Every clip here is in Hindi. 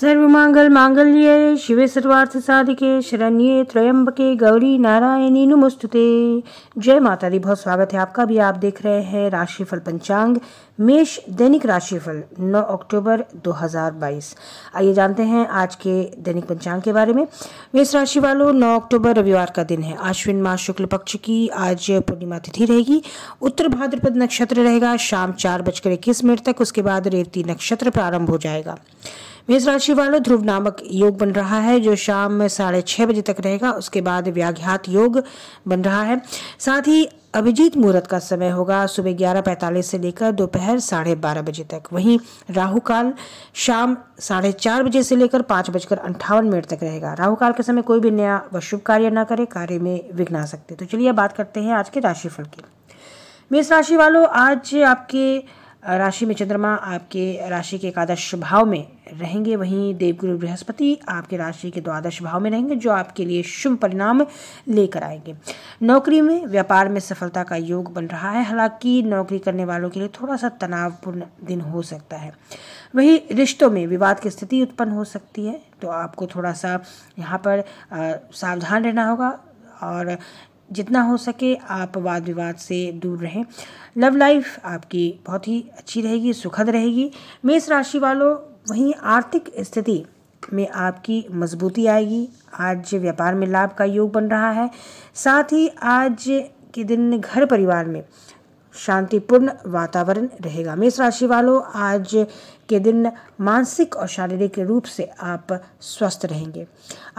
सर्वमांगल मांगल्ये शिवे सर्वार्थ साधिके शरण्ये त्रयंबके गौरी नारायणी नमोस्तुते जय माता दी बहुत स्वागत है आपका भी आप देख रहे हैं राशिफल पंचांग मेष दैनिक राशिफल 9 अक्टूबर 2022 आइए जानते हैं आज के दैनिक पंचांग के बारे में मेष राशि वालों 9 अक्टूबर रविवार का दिन है आश्विन मास शुक्ल पक्ष की आज पूर्णिमा तिथि रहेगी उत्तर भाद्रपद नक्षत्र रहेगा शाम चार बजकर इक्कीस मिनट तक उसके बाद रेवती नक्षत्र प्रारंभ हो जाएगा मेष राशि वालों ध्रुव नामक योग बन रहा है जो शाम साढ़े छह बजे तक रहेगा उसके बाद व्याघ्यात योग बन रहा है साथ ही अभिजीत मुहूर्त का समय होगा सुबह ग्यारह पैंतालीस से लेकर दोपहर साढ़े बारह बजे तक वहीं राहु काल शाम साढ़े चार बजे से लेकर पाँच बजकर अंठावन मिनट तक रहेगा राहु काल के समय कोई भी नया व शुभ कार्य ना करे कार्य में विघ्न आ सकते तो चलिए बात करते हैं आज के राशिफल की मेष राशि वालों आज आपके राशि में चंद्रमा आपके राशि के एकादश भाव में रहेंगे वहीं देवगुरु बृहस्पति आपके राशि के द्वादश भाव में रहेंगे जो आपके लिए शुभ परिणाम लेकर आएंगे नौकरी में व्यापार में सफलता का योग बन रहा है हालांकि नौकरी करने वालों के लिए थोड़ा सा तनावपूर्ण दिन हो सकता है वहीं रिश्तों में विवाद की स्थिति उत्पन्न हो सकती है तो आपको थोड़ा सा यहाँ पर सावधान रहना होगा और जितना हो सके आप वाद विवाद से दूर रहें लव लाइफ आपकी बहुत ही अच्छी रहेगी सुखद रहेगी मेष राशि वालों वहीं आर्थिक स्थिति में आपकी मजबूती आएगी आज व्यापार में लाभ का योग बन रहा है साथ ही आज के दिन घर परिवार में शांतिपूर्ण वातावरण रहेगा मेष राशि वालों आज के दिन मानसिक और शारीरिक रूप से आप स्वस्थ रहेंगे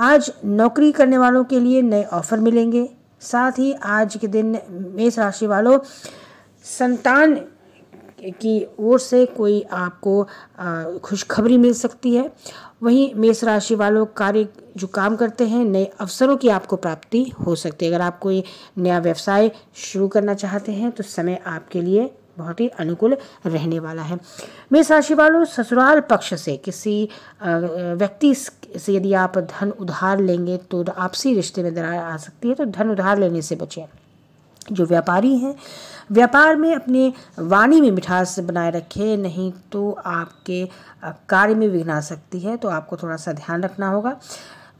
आज नौकरी करने वालों के लिए नए ऑफर मिलेंगे साथ ही आज के दिन मेष राशि वालों संतान की ओर से कोई आपको खुशखबरी मिल सकती है वहीं मेष राशि वालों कार्य जो काम करते हैं नए अवसरों की आपको प्राप्ति हो सकती है अगर आप कोई नया व्यवसाय शुरू करना चाहते हैं तो समय आपके लिए बहुत ही अनुकूल रहने वाला है मेष राशि वालों ससुराल पक्ष से किसी व्यक्ति से यदि आप धन उधार लेंगे तो आपसी रिश्ते में दरार आ सकती है तो धन उधार लेने से बचें जो व्यापारी हैं व्यापार में अपने वाणी में मिठास बनाए रखें नहीं तो आपके कार्य में विघ्न आ सकती है तो आपको थोड़ा सा ध्यान रखना होगा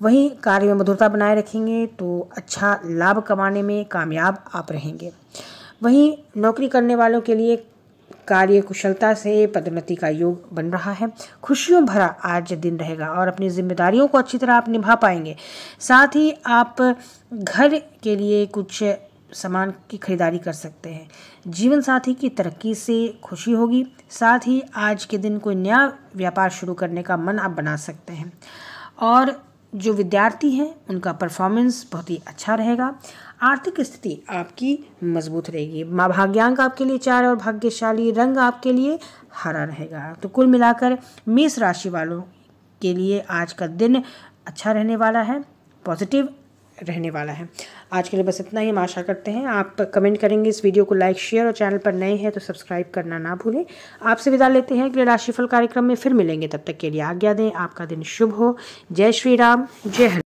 वहीं कार्य में मधुरता बनाए रखेंगे तो अच्छा लाभ कमाने में कामयाब आप रहेंगे वहीं नौकरी करने वालों के लिए कार्य कुशलता से पदोन्नति का योग बन रहा है खुशियों भरा आज दिन रहेगा और अपनी जिम्मेदारियों को अच्छी तरह आप निभा पाएंगे साथ ही आप घर के लिए कुछ सामान की खरीदारी कर सकते हैं जीवन साथी की तरक्की से खुशी होगी साथ ही आज के दिन कोई नया व्यापार शुरू करने का मन आप बना सकते हैं और जो विद्यार्थी हैं उनका परफॉर्मेंस बहुत ही अच्छा रहेगा आर्थिक स्थिति आपकी मजबूत रहेगी माँ भाग्यांक आपके लिए चार और भाग्यशाली रंग आपके लिए हरा रहेगा तो कुल मिलाकर मेष राशि वालों के लिए आज का दिन अच्छा रहने वाला है पॉजिटिव रहने वाला है आज के लिए बस इतना ही हम आशा करते हैं आप कमेंट करेंगे इस वीडियो को लाइक शेयर और चैनल पर नए हैं तो सब्सक्राइब करना ना भूलें आपसे विदा लेते हैं अगले राशिफल कार्यक्रम में फिर मिलेंगे तब तक के लिए आज्ञा दें आपका दिन शुभ हो जय श्री राम जय